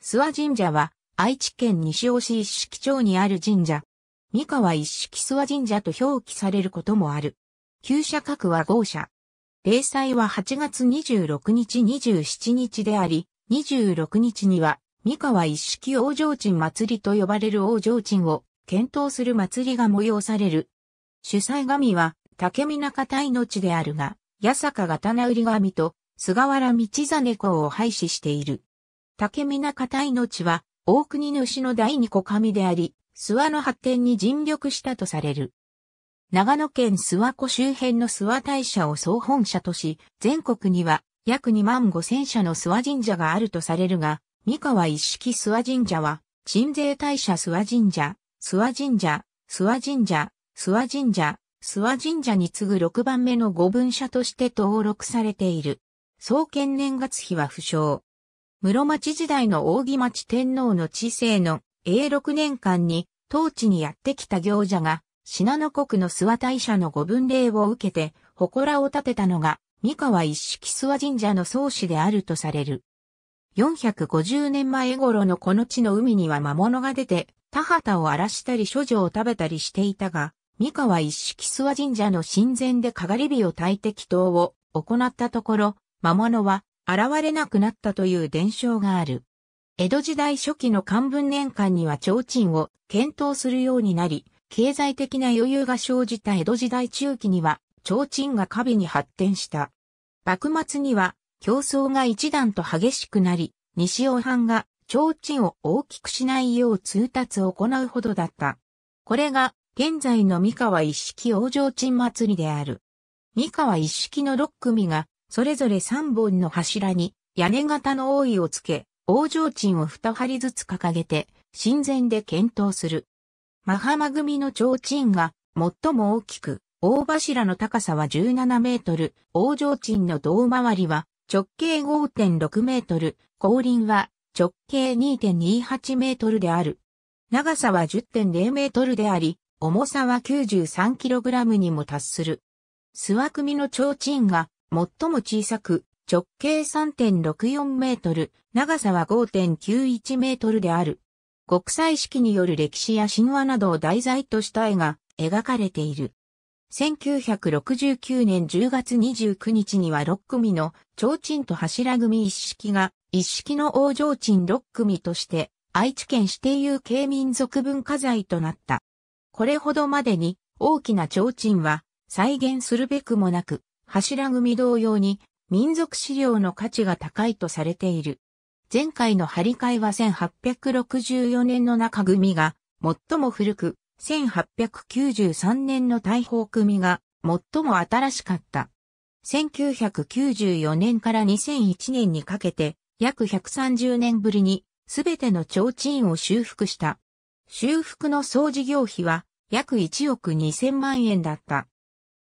諏訪神社は愛知県西尾市一式町にある神社。三河一式諏訪神社と表記されることもある。旧社格は豪社。例祭は8月26日27日であり、26日には三河一式王城鎮祭りと呼ばれる王城鎮を検討する祭りが催される。主催神は竹見中隊の地であるが、八坂刀売り神と菅原道真公を廃止している。竹皆堅いは、大国主の第二子神であり、諏訪の発展に尽力したとされる。長野県諏訪湖周辺の諏訪大社を総本社とし、全国には約2万5千社の諏訪神社があるとされるが、三河一式諏訪神社は、鎮西大社諏訪神社、諏訪神社、諏訪神社、諏訪神社、諏訪神社に次ぐ6番目の五分社として登録されている。創建年月日は不詳。室町時代の扇町天皇の治世の永6年間に、当地にやってきた行者が、信濃国の諏訪大社の御分礼を受けて、祠を建てたのが、三河一式諏訪神社の創始であるとされる。450年前頃のこの地の海には魔物が出て、田畑を荒らしたり諸女を食べたりしていたが、三河一式諏訪神社の神前でかがり火を焚いて祈祷を行ったところ、魔物は現れなくなったという伝承がある。江戸時代初期の漢文年間には提灯を検討するようになり、経済的な余裕が生じた江戸時代中期には、提灯が壁に発展した。幕末には、競争が一段と激しくなり、西尾藩が提灯を大きくしないよう通達を行うほどだった。これが、現在の三河一式往生鎮祭りである。三河一式の六組がそれぞれ3本の柱に屋根型の王位をつけ、大城鎮を2針ずつ掲げて、神前で検討する。マハマ組の提鎮が最も大きく、大柱の高さは17メートル、大城鎮の胴回りは直径5.6メートル、後輪は直径2.28メートルである。長さは10.0メートルであり、重さは93キログラムにも達する。諏訪組の提鎮が最も小さく、直径3.64メートル、長さは5.91メートルである。国際式による歴史や神話などを題材とした絵が描かれている。1969年10月29日には6組の提灯と柱組一式が一式の大上鎮6組として愛知県指定有形民族文化財となった。これほどまでに大きな提灯は再現するべくもなく柱組同様に民族資料の価値が高いとされている。前回の張り替えは1864年の中組が最も古く、1893年の大砲組が最も新しかった。1994年から2001年にかけて約130年ぶりにすべての提灯を修復した。修復の総事業費は約1億2000万円だった。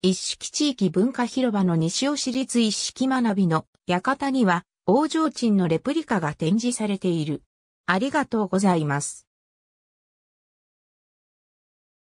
一式地域文化広場の西尾市立一式学びの館には、王城鎮のレプリカが展示されている。ありがとうございます。